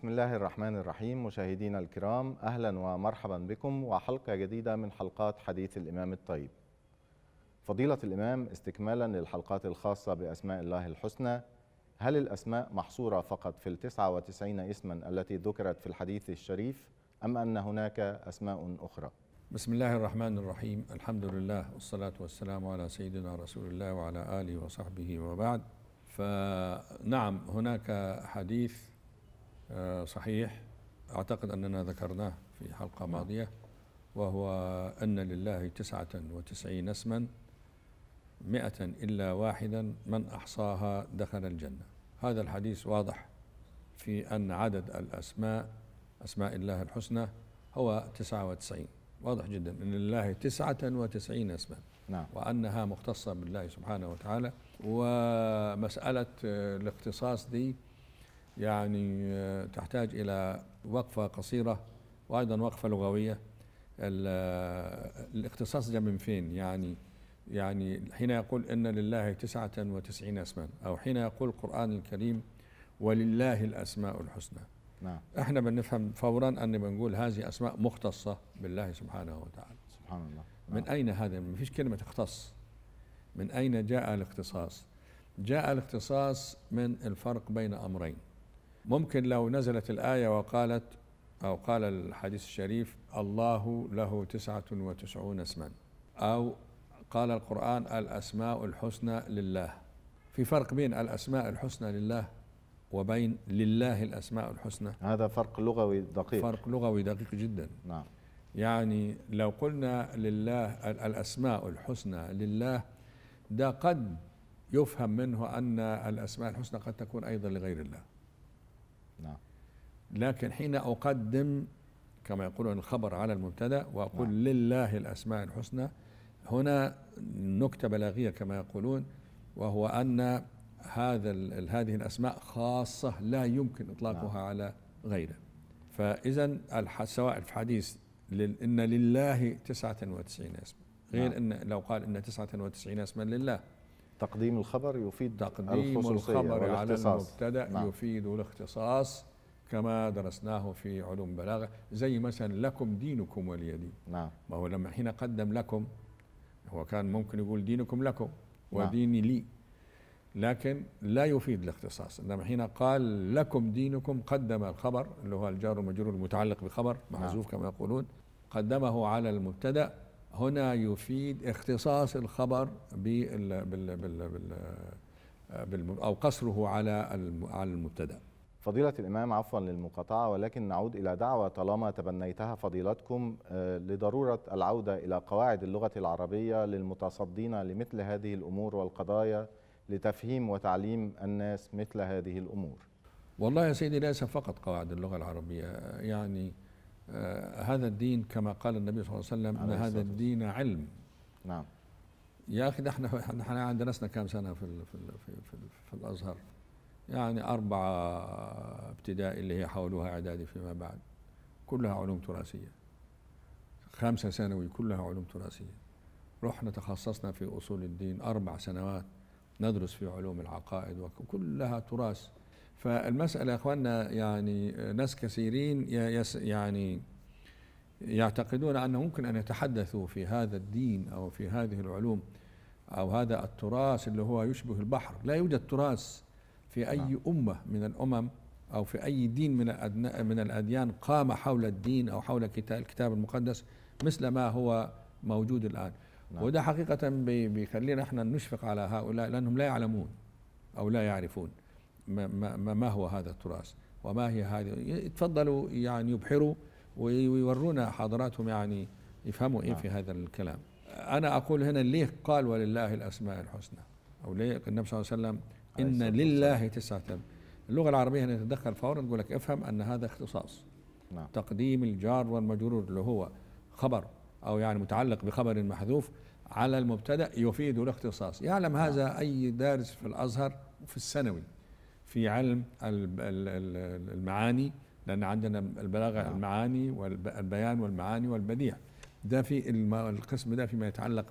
بسم الله الرحمن الرحيم مشاهدينا الكرام اهلا ومرحبا بكم وحلقه جديده من حلقات حديث الامام الطيب. فضيله الامام استكمالا للحلقات الخاصه باسماء الله الحسنى هل الاسماء محصوره فقط في التسعه وتسعين اسما التي ذكرت في الحديث الشريف ام ان هناك اسماء اخرى؟ بسم الله الرحمن الرحيم الحمد لله والصلاه والسلام على سيدنا رسول الله وعلى اله وصحبه وبعد فنعم هناك حديث آه، صحيح أعتقد أننا ذكرناه في حلقة نعم. ماضية وهو أن لله تسعة وتسعين اسما مئة إلا واحدا من أحصاها دخل الجنة هذا الحديث واضح في أن عدد الأسماء أسماء الله الحسنى هو تسعة وتسعين واضح جدا أن لله تسعة وتسعين اسما نعم. وأنها مختصة بالله سبحانه وتعالى ومسألة آه، الاختصاص دي يعني آه، تحتاج إلى وقفة قصيرة وأيضا وقفة لغوية آه، الاختصاص جاء من فين يعني يعني حين يقول إن لله تسعة وتسعين اسما أو حين يقول القرآن الكريم ولله الأسماء الحسنى نعم. احنا بنفهم فورا ان بنقول هذه اسماء مختصه بالله سبحانه وتعالى سبحان الله نعم. من اين هذا ما فيش كلمه تختص من اين جاء الاختصاص جاء الاختصاص من الفرق بين امرين ممكن لو نزلت الآية وقالت أو قال الحديث الشريف الله له تسعة وتسعون اسما أو قال القرآن الأسماء الحسنى لله في فرق بين الأسماء الحسنى لله وبين لله الأسماء الحسنى هذا فرق لغوي دقيق فرق لغوي دقيق جدا نعم يعني لو قلنا لله الأسماء الحسنى لله ده قد يفهم منه أن الأسماء الحسنى قد تكون أيضا لغير الله نعم لكن حين أقدم كما يقولون الخبر على المبتدأ وأقول نعم. لله الأسماء الحسنى هنا نكتة بلاغية كما يقولون وهو أن هذا هذه الأسماء خاصة لا يمكن إطلاقها نعم. على غيره فإذا سواء في حديث إن لله 99 اسم غير نعم. إن لو قال إن 99 اسما لله تقديم الخبر يفيد تقديم الخبر على المبتدا نعم. يفيد الاختصاص كما درسناه في علوم بلاغه زي مثلا لكم دينكم ولي دين نعم ما هو لما حين قدم لكم هو كان ممكن يقول دينكم لكم نعم. وديني لي لكن لا يفيد الاختصاص انما حين قال لكم دينكم قدم الخبر اللي هو الجار والمجرور المتعلق بخبر محذوف نعم. كما يقولون قدمه على المبتدا هنا يفيد اختصاص الخبر بال بال بال بال بال او قصره على على المبتدا فضيلة الإمام عفوا للمقاطعة ولكن نعود إلى دعوة طالما تبنيتها فضيلتكم آه، لضرورة العودة إلى قواعد اللغة العربية للمتصدين لمثل هذه الأمور والقضايا لتفهيم وتعليم الناس مثل هذه الأمور والله يا سيدي ليس فقط قواعد اللغة العربية يعني آه، هذا الدين كما قال النبي صلى الله عليه وسلم ان هذا الدين علم نعم يا اخي نحن نحن عندنا كم سنه في في في, في, في الازهر يعني أربعة ابتدائي اللي هي حولوها إعدادي فيما بعد كلها علوم تراثية خمسة ثانوي كلها علوم تراثية رحنا تخصصنا في أصول الدين أربع سنوات ندرس في علوم العقائد وكلها تراث فالمسألة يا أخواننا يعني آه، ناس كثيرين يعني يعتقدون أنه ممكن أن يتحدثوا في هذا الدين أو في هذه العلوم أو هذا التراث اللي هو يشبه البحر لا يوجد تراث في أي نعم. أمة من الأمم أو في أي دين من من الأديان قام حول الدين أو حول الكتاب المقدس مثل ما هو موجود الآن نعم. وده حقيقة بيخلينا احنا نشفق على هؤلاء لأنهم لا يعلمون أو لا يعرفون ما, ما, ما هو هذا التراث وما هي هذه تفضلوا يعني يبحروا ويورونا حضراتهم يعني يفهموا ايه في نعم. هذا الكلام انا اقول هنا ليه قال ولله الاسماء الحسنى او ليه النبي صلى الله عليه وسلم ان لله تسعه اللغه العربيه هنا تتدخل فورا تقول لك افهم ان هذا اختصاص نعم. تقديم الجار والمجرور اللي هو خبر او يعني متعلق بخبر محذوف على المبتدا يفيد الاختصاص يعلم نعم. هذا اي دارس في الازهر وفي الثانوي في علم المعاني لأن عندنا البلاغة نعم. المعاني والبيان والمعاني والبديع ده في القسم ده فيما يتعلق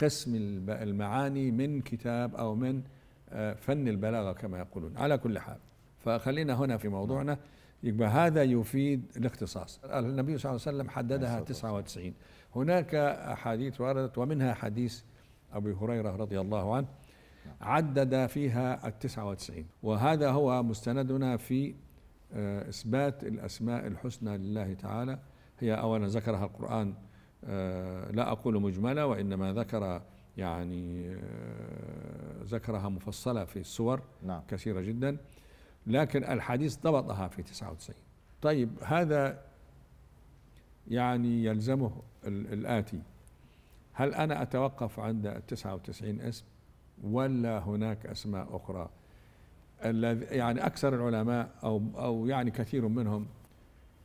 بقسم المعاني من كتاب أو من آه، فن البلاغة كما يقولون على كل حال فخلينا هنا في موضوعنا يبقى هذا يفيد الاختصاص النبي صلى الله عليه وسلم حددها 99 هناك أحاديث وردت ومنها حديث أبي هريرة رضي الله عنه عدد فيها التسعة وتسعين وهذا هو مستندنا في آه، إثبات الأسماء الحسنى لله تعالى هي أولا ذكرها القرآن آه، لا أقول مجملة وإنما ذكر يعني آه، ذكرها مفصلة في السور نعم. كثيرة جدا لكن الحديث ضبطها في 99 طيب هذا يعني يلزمه الآتي هل أنا أتوقف عند 99 اسم ولا هناك أسماء أخرى الذي يعني أكثر العلماء أو أو يعني كثير منهم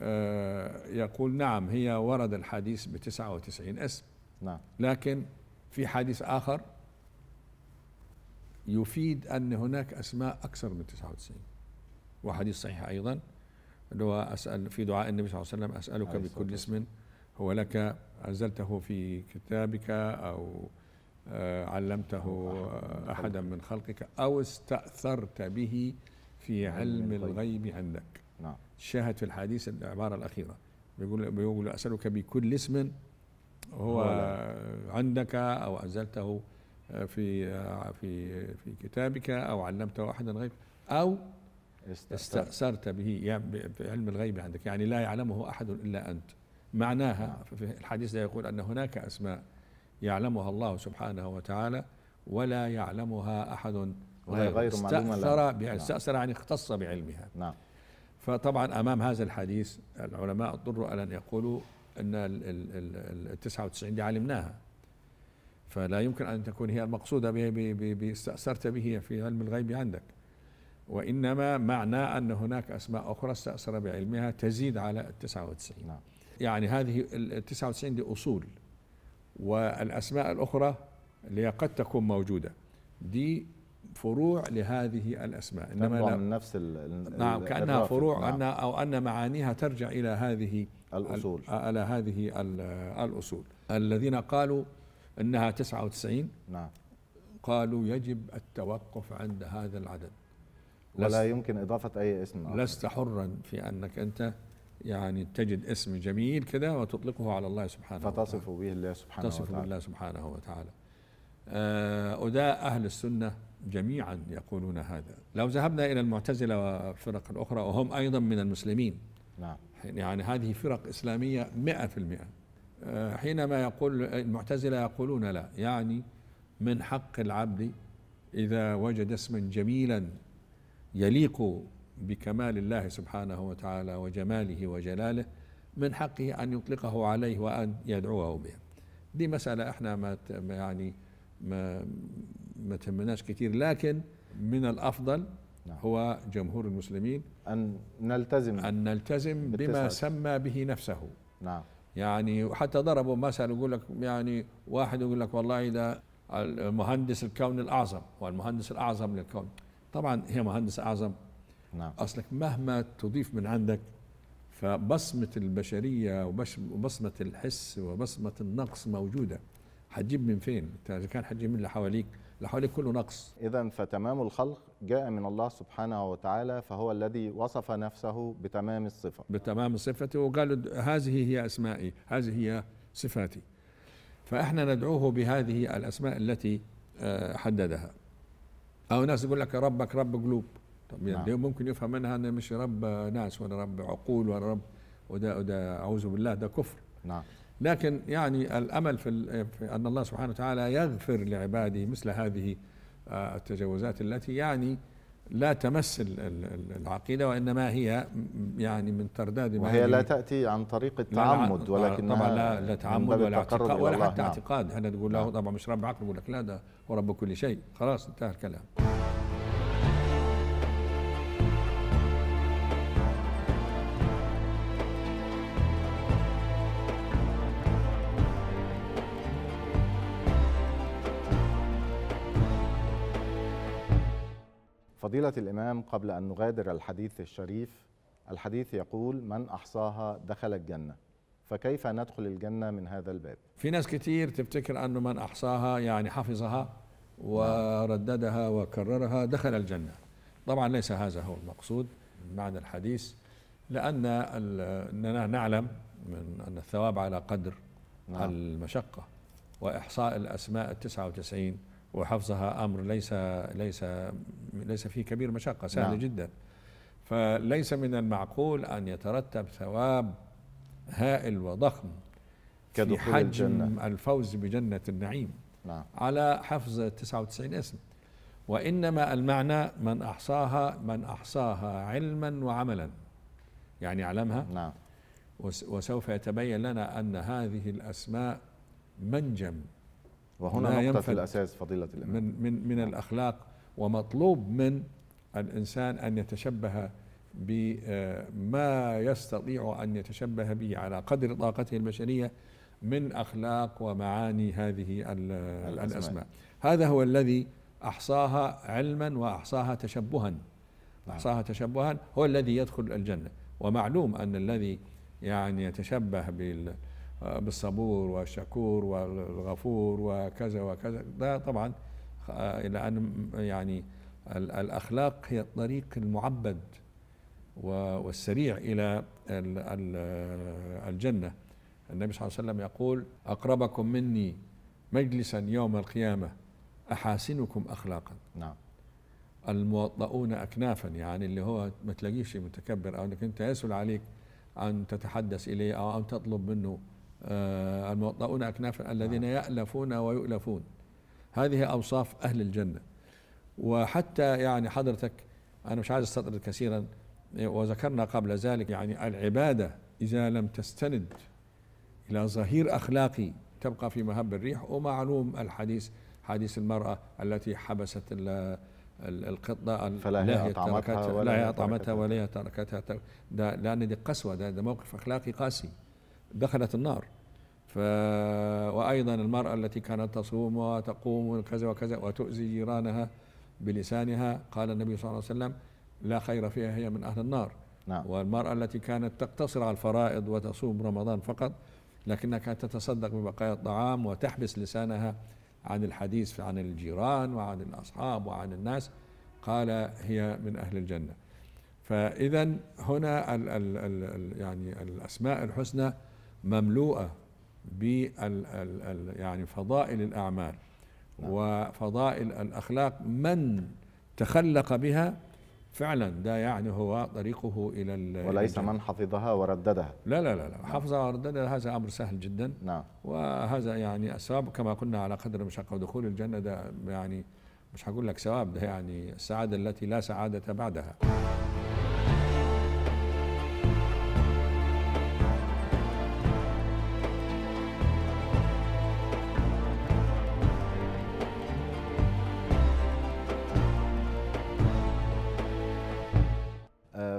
آه، يقول نعم هي ورد الحديث ب 99 اسم نعم لكن في حديث آخر يفيد أن هناك أسماء أكثر من 99 وحديث صحيح أيضا اللي هو أسأل في دعاء النبي صلى الله عليه وسلم أسألك بكل اسم هو لك أنزلته في كتابك أو آه، علمته آه، احدا من خلقك او استاثرت به في علم الغيب عندك نعم شاهد في الحديث العباره الاخيره بيقول بيقول اسالك بكل اسم هو عندك او انزلته آه، في في في كتابك او علمته احدا غيرك او استاثرت به يعني بعلم الغيب عندك يعني لا يعلمه احد الا انت معناها نعم. في الحديث ده يقول ان هناك اسماء يعلمها الله سبحانه وتعالى ولا يعلمها أحد غير استأثر, نعم. استأثر يعني اختص بعلمها نعم فطبعا أمام هذا الحديث العلماء اضطروا أن يقولوا أن ال 99 دي علمناها فلا يمكن أن تكون هي المقصودة باستأثرت به في علم الغيب عندك وإنما معنى أن هناك أسماء أخرى استأثر بعلمها تزيد على التسعة وتسعين نعم. يعني هذه التسعة وتسعين دي أصول والأسماء الأخرى اللي قد تكون موجودة دي فروع لهذه الأسماء إنما من نفس الـ نعم كأنها فروع نعم. أن أو أن معانيها ترجع إلى هذه الأصول إلى هذه الأصول الذين قالوا إنها 99 نعم قالوا يجب التوقف عند هذا العدد ولا يمكن إضافة أي اسم لست حرا في أنك أنت يعني تجد اسم جميل كذا وتطلقه على الله سبحانه فتصف به الله سبحانه تصف وتعالى تصف بالله سبحانه وتعالى أداء آه، أهل السنة جميعا يقولون هذا لو ذهبنا إلى المعتزلة والفرق الأخرى وهم أيضا من المسلمين نعم يعني هذه فرق إسلامية مئة في المئة آه، حينما يقول المعتزلة يقولون لا يعني من حق العبد إذا وجد اسما جميلا يليق بكمال الله سبحانه وتعالى وجماله وجلاله من حقه أن يطلقه عليه وأن يدعوه به دي مسألة احنا ما يعني ما ما تهمناش كثير لكن من الأفضل نعم. هو جمهور المسلمين أن نلتزم أن نلتزم بما سمى به نفسه نعم يعني حتى ضربوا مثل يقول لك يعني واحد يقول لك والله ده المهندس الكون الأعظم والمهندس الأعظم للكون طبعا هي مهندس أعظم نعم. أصلك مهما تضيف من عندك فبصمة البشرية وبصمة الحس وبصمة النقص موجودة هتجيب من فين؟ أنت إذا كان هتجيب من اللي حواليك اللي حواليك كله نقص إذا فتمام الخلق جاء من الله سبحانه وتعالى فهو الذي وصف نفسه بتمام الصفة بتمام الصفة وقال هذه هي أسمائي هذه هي صفاتي فإحنا ندعوه بهذه الأسماء التي آه، حددها أو ناس يقول لك ربك رب قلوب طب يعني نعم. ممكن يفهم منها أنا مش رب ناس ولا رب عقول ولا رب وده وده أعوذ بالله ده كفر نعم لكن يعني الأمل في, في أن الله سبحانه وتعالى يغفر لعباده مثل هذه آه، التجاوزات التي يعني لا تمس العقيدة وإنما هي يعني من ترداد وهي يعني لا تأتي عن طريق التعمد آه، ولكن طبعا لا, لا تعمد ولا اعتقاد ولا حتى نعم. اعتقاد احنا تقول له نعم. طبعا مش رب عقل يقول لك لا ده هو رب كل شيء خلاص انتهى الكلام فضيلة الإمام قبل أن نغادر الحديث الشريف الحديث يقول من أحصاها دخل الجنة فكيف ندخل الجنة من هذا الباب في ناس كتير تفتكر أنه من أحصاها يعني حفظها ورددها وكررها دخل الجنة طبعا ليس هذا هو المقصود معنى الحديث لأن أننا نعلم من أن الثواب على قدر نعم. المشقة وإحصاء الأسماء التسعة وتسعين وحفظها امر ليس ليس ليس فيه كبير مشقه سهل نعم. جدا فليس من المعقول ان يترتب ثواب هائل وضخم كدخول في حجم الجنة. الفوز بجنه النعيم نعم. على حفظ 99 اسم وانما المعنى من احصاها من احصاها علما وعملا يعني علمها نعم وسوف يتبين لنا ان هذه الاسماء منجم وهنا نقطة في الأساس فضيلة الإمام من, من, من الأخلاق ومطلوب من الإنسان أن يتشبه بما آه، يستطيع أن يتشبه به على قدر طاقته البشرية من أخلاق ومعاني هذه الأسماء, الأسماء. هذا هو الذي أحصاها علما وأحصاها تشبها أحصاها نعم. تشبها هو الذي يدخل الجنة ومعلوم أن الذي يعني يتشبه بال بالصبور والشكور والغفور وكذا وكذا ده طبعا إلى أن يعني الأخلاق هي الطريق المعبد والسريع إلى الجنة النبي صلى الله عليه وسلم يقول أقربكم مني مجلسا يوم القيامة أحاسنكم أخلاقا نعم الموطؤون أكنافا يعني اللي هو ما تلاقيش متكبر أو أنك أنت يسهل عليك أن تتحدث إليه أو أن تطلب منه آه، الموطؤون أكنافا الذين آه. يألفون ويؤلفون هذه أوصاف أهل الجنة وحتى يعني حضرتك أنا مش عايز أستطرد كثيرا وذكرنا قبل ذلك يعني العبادة إذا لم تستند إلى ظهير أخلاقي تبقى في مهب الريح ومعلوم الحديث حديث المرأة التي حبست القطة فلا هي أطعمتها ولا, هي أطعمتها ولا هي تركتها ده لأن دي قسوة ده, ده موقف أخلاقي قاسي دخلت النار ف وأيضا المرأة التي كانت تصوم وتقوم وكذا وكذا وتؤذي جيرانها بلسانها قال النبي صلى الله عليه وسلم لا خير فيها هي من أهل النار نعم. والمرأة التي كانت تقتصر على الفرائض وتصوم رمضان فقط لكنها كانت تتصدق ببقايا الطعام وتحبس لسانها عن الحديث عن الجيران وعن الأصحاب وعن الناس قال هي من أهل الجنة فإذا هنا الـ الـ الـ يعني الأسماء الحسنى مملوءة بال يعني فضائل الأعمال نعم. وفضائل الأخلاق من تخلق بها فعلا ده يعني هو طريقه الى وليس من حفظها ورددها لا لا لا, لا. نعم. حفظها ورددها هذا امر سهل جدا نعم وهذا يعني الثواب كما قلنا على قدر المشقه ودخول الجنه ده يعني مش هقول لك ثواب ده يعني السعاده التي لا سعاده بعدها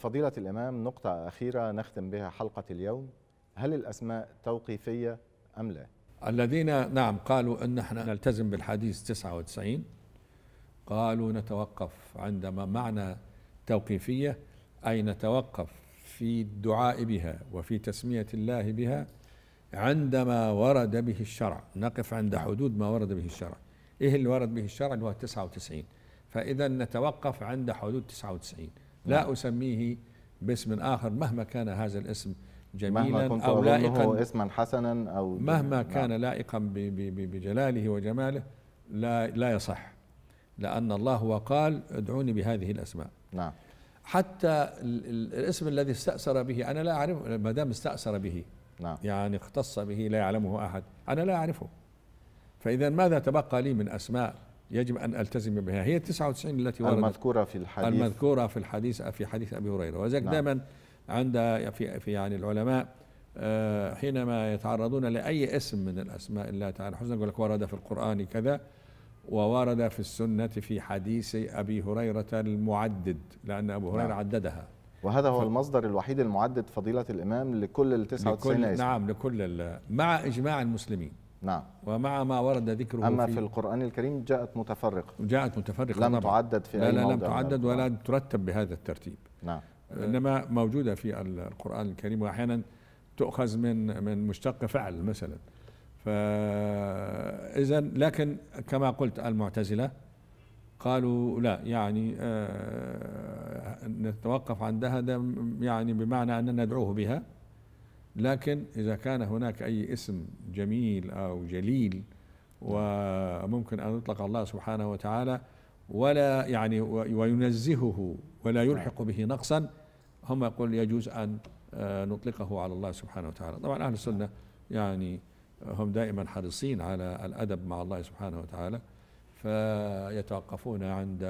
فضيلة الإمام نقطة أخيرة نختم بها حلقة اليوم هل الأسماء توقيفية أم لا؟ الذين نعم قالوا أن احنا نلتزم بالحديث 99 قالوا نتوقف عندما معنى توقيفية أي نتوقف في الدعاء بها وفي تسمية الله بها عندما ورد به الشرع نقف عند حدود ما ورد به الشرع إيه اللي ورد به الشرع اللي هو 99 فإذا نتوقف عند حدود 99 لا نعم. أسميه باسم آخر مهما كان هذا الاسم جميلا مهما كنت أو لائقا اسما حسنا أو مهما كان نعم. لائقا بجلاله وجماله لا, لا يصح لأن الله وقال ادعوني بهذه الأسماء نعم حتى الاسم الذي استأثر به أنا لا أعرفه ما دام استأثر به نعم يعني اختص به لا يعلمه أحد أنا لا أعرفه فإذا ماذا تبقى لي من أسماء يجب أن ألتزم بها هي 99 التي وردت المذكورة في الحديث المذكورة في الحديث في حديث أبي هريرة ولذلك نعم. دائما عند في, في يعني العلماء آه، حينما يتعرضون لأي اسم من الأسماء الله تعالى الحسنى يقول لك ورد في القرآن كذا وورد في السنة في حديث أبي هريرة المعدد لأن أبو هريرة نعم. عددها وهذا هو ف... المصدر الوحيد المعدد فضيلة الإمام لكل ال 99 لكل... نعم لكل ال... مع إجماع المسلمين نعم ومع ما ورد ذكره أما في, في القرآن الكريم جاءت متفرقة جاءت متفرقة لم طبعا. تعدد في لا أي لا لم تعدد ولا نعم. ترتب بهذا الترتيب نعم إنما موجودة في القرآن الكريم وأحيانا تؤخذ من من مشتق فعل مثلا فإذا لكن كما قلت المعتزلة قالوا لا يعني آه نتوقف عندها ده يعني بمعنى أننا ندعوه بها لكن إذا كان هناك أي اسم جميل أو جليل وممكن أن يطلق الله سبحانه وتعالى ولا يعني وينزهه ولا يلحق به نقصا هم يقول يجوز أن آه، نطلقه على الله سبحانه وتعالى طبعا أهل السنة يعني هم دائما حريصين على الأدب مع الله سبحانه وتعالى فيتوقفون عند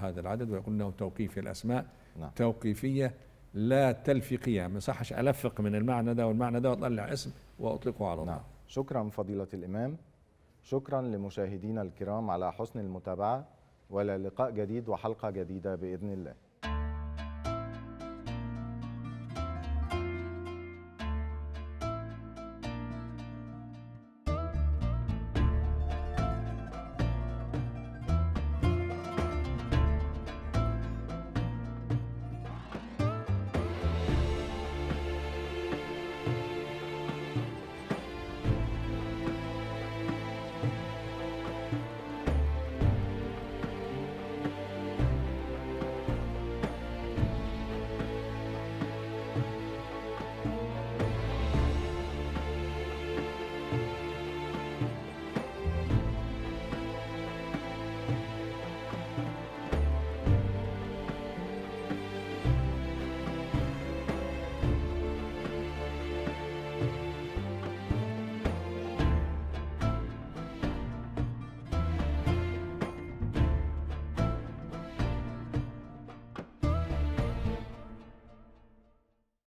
هذا العدد ويقولون انه توقيف الاسماء نعم. توقيفيه لا تلفي قيام ما صحش ألفق من المعنى ده والمعنى ده وأطلع اسم وأطلقه على الله نعم. شكرا فضيلة الإمام شكرا لمشاهدينا الكرام على حسن المتابعة ولا لقاء جديد وحلقة جديدة بإذن الله